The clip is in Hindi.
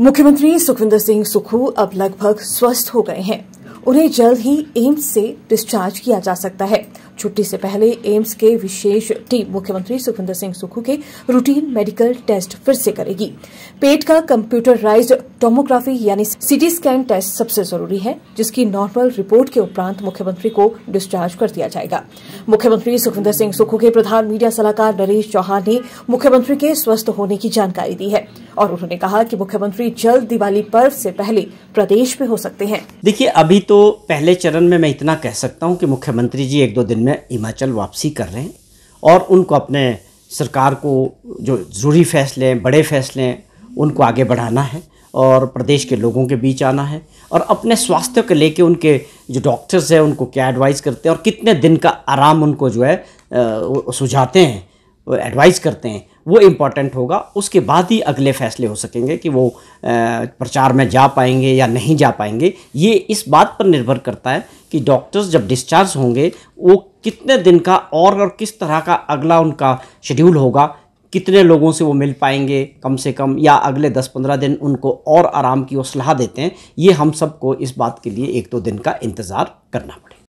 मुख्यमंत्री सुखविंदर सिंह सुखू अब लगभग स्वस्थ हो गए हैं उन्हें जल्द ही एम्स से डिस्चार्ज किया जा सकता है छुट्टी से पहले एम्स के विशेष टीम मुख्यमंत्री सुखविंदर सिंह सुखू के रूटीन मेडिकल टेस्ट फिर से करेगी पेट का कम्प्यूटराइज टोमोग्राफी यानी सीटी स्कैन टेस्ट सबसे जरूरी है जिसकी नॉर्मल रिपोर्ट के उपरांत मुख्यमंत्री को डिस्चार्ज कर दिया जाएगा मुख्यमंत्री सुखविंदर सिंह सुक्खू के प्रधान मीडिया सलाहकार नरेश चौहान ने मुख्यमंत्री के स्वस्थ होने की जानकारी दी है और उन्होंने कहा कि मुख्यमंत्री जल्द दिवाली पर्व से पहले प्रदेश में हो सकते हैं देखिए अभी तो पहले चरण में मैं इतना कह सकता हूँ कि मुख्यमंत्री जी एक दो दिन में हिमाचल वापसी कर रहे हैं और उनको अपने सरकार को जो ज़रूरी फैसले बड़े फैसले हैं उनको आगे बढ़ाना है और प्रदेश के लोगों के बीच आना है और अपने स्वास्थ्य को लेके उनके जो डॉक्टर्स हैं उनको क्या एडवाइस करते हैं और कितने दिन का आराम उनको जो है सुझाते हैं एडवाइस करते हैं वो इम्पॉर्टेंट होगा उसके बाद ही अगले फैसले हो सकेंगे कि वो प्रचार में जा पाएंगे या नहीं जा पाएंगे ये इस बात पर निर्भर करता है कि डॉक्टर्स जब डिस्चार्ज होंगे वो कितने दिन का और और किस तरह का अगला उनका शेड्यूल होगा कितने लोगों से वो मिल पाएंगे कम से कम या अगले 10-15 दिन उनको और आराम की वो सलाह देते हैं ये हम सबको इस बात के लिए एक दो दिन का इंतज़ार करना पड़ेगा